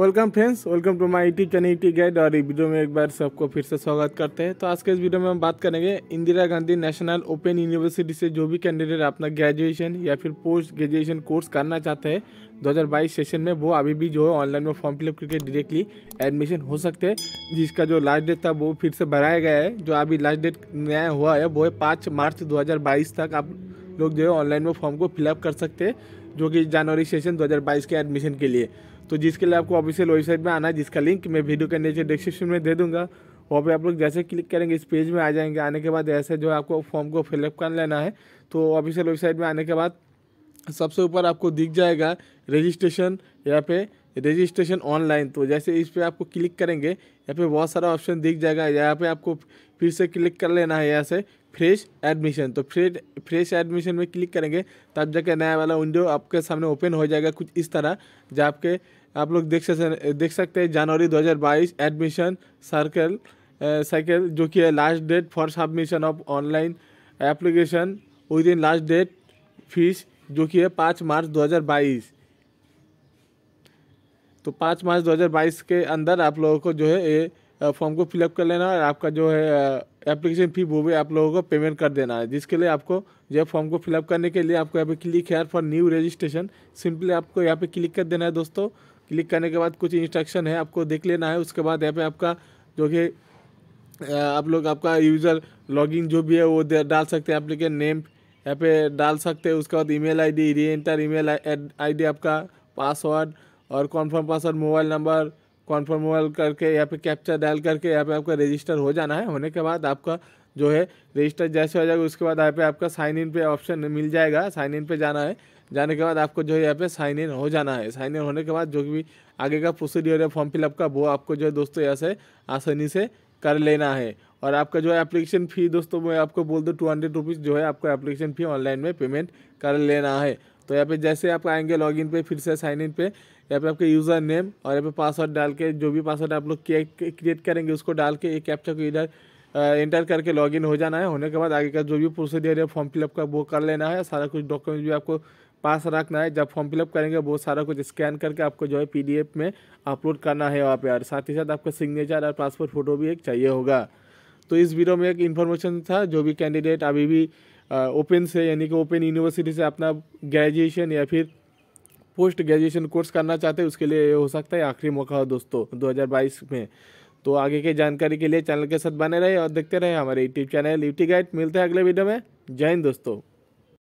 welcome friends welcome to my T channel T guide और video में एक बार सबको फिर से स्वागत करते हैं तो आज के इस वीडियो में हम बात करेंगे Indira Gandhi national open university से जो भी कैंडिडेट अपना ग्रेजुएशन या फिर पोस्ट ग्रेजुएशन कोर्स करना चाहते हैं 2022 सेशन में वो अभी भी जो है ऑनलाइन में फॉर्म फिलअप करके डायरेक्टली एडमिशन हो सकते हैं जिसका जो लास्ट डेट था वो फिर से बढ़ाया गया है जो अभी लास्ट डेट नया हुआ है वो है पाँच मार्च दो तक आप लोग जो है ऑनलाइन में फॉर्म को फिलअप कर सकते हैं जो कि जनवरी सेशन 2022 के एडमिशन के लिए तो जिसके लिए आपको ऑफिशियल वेबसाइट में आना है जिसका लिंक मैं वीडियो के नीचे डिस्क्रिप्शन में दे दूंगा वहाँ पे आप लोग जैसे क्लिक करेंगे इस पेज में आ जाएंगे आने के बाद ऐसे जो है आपको फॉर्म को फिलअप कर लेना है तो ऑफिशियल वेबसाइट में आने के बाद सबसे ऊपर आपको दिख जाएगा रजिस्ट्रेशन यहाँ पे रजिस्ट्रेशन ऑनलाइन तो जैसे इस पर आपको क्लिक करेंगे यहाँ पे बहुत सारा ऑप्शन दिख जाएगा यहाँ पे आपको फिर से क्लिक कर लेना है यहाँ से फ्रेश एडमिशन तो फ्रेश फ्रेश एडमिशन में क्लिक करेंगे तब जाके नया वाला विंडो आपके सामने ओपन हो जाएगा कुछ इस तरह जहाँ आपके आप लोग देख सकते देख सकते हैं जनवरी 2022 एडमिशन सर्कल साइकिल जो कि है last date for submission of online application within last date fees जो कि है पाँच मार्च 2022 तो पाँच मार्च 2022 के अंदर आप लोगों को जो है ये फॉर्म को फिलअप कर लेना और आपका जो है एप्लीकेशन फ़ी वो भी आप लोगों को पेमेंट कर देना है जिसके लिए आपको जो फॉर्म को फिलअप करने के लिए आपको यहाँ पे click here for new registration simply आपको यहाँ पे क्लिक कर देना है दोस्तों क्लिक करने के बाद कुछ इंस्ट्रक्शन है आपको देख लेना है उसके बाद यहाँ पे आपका जो कि आप लोग आपका यूज़र लॉगिन जो भी है वो डाल सकते हैं एप्लीकेशन नेम यहाँ पे डाल सकते हैं उसके बाद email re enter email आपका पासवर्ड और confirm password mobile number confirm mobile करके या फिर कैप्चर डायल करके यहाँ पे आपका रजिस्टर हो जाना है होने के बाद आपका जो है रजिस्टर जैसे हो जाएगा उसके बाद यहाँ पे आपका साइन इन पे ऑप्शन मिल जाएगा साइन इन पे जाना है जाने के बाद आपको जो है यहाँ पे साइन इन हो जाना है साइन इन होने के बाद जो भी आगे का प्रोसीडियर है फॉर्म फिलअप का वो आपको जो है दोस्तों यहाँ से आसानी से कर लेना है और आपका जो है एप्लीकेशन फ़ी दोस्तों मैं आपको बोल दूँ टू हंड्रेड रुपीज़ जो है आपको एप्लीकेशन फ़ी ऑनलाइन में पेमेंट कर लेना है तो यहाँ पे जैसे आप आएंगे लॉगिन पे फिर से साइन इन पे यहाँ पे आपके यूज़र नेम और यहाँ पे पासवर्ड डाल के जो भी पासवर्ड आप लोग क्रिएट करेंगे उसको डाल के एक कैप्चा को इधर इंटर करके लॉगिन हो जाना है होने के बाद आगे का जो भी प्रोसीडियर है फॉर्म फिलअप का वो कर लेना है सारा कुछ डॉक्यूमेंट भी आपको पास रखना है जब फॉर्म फिलअप करेंगे वो सारा कुछ स्कैन करके आपको जो है पी में अपलोड करना है वहाँ पर और साथ ही साथ आपका सिग्नेचर और पासपोर्ट फ़ोटो भी एक चाहिए होगा तो इस वीडियो में एक इन्फॉर्मेशन था जो भी कैंडिडेट अभी भी ओपन से यानी कि ओपन यूनिवर्सिटी से अपना ग्रेजुएशन या फिर पोस्ट ग्रेजुएशन कोर्स करना चाहते हैं उसके लिए हो सकता है आखिरी मौका हो दोस्तों 2022 में तो आगे की जानकारी के लिए चैनल के साथ बने रहे और देखते रहे हमारे यूट्यूब चैनल यूटी गाइड मिलते हैं अगले वीडियो में जय हिंद दोस्तों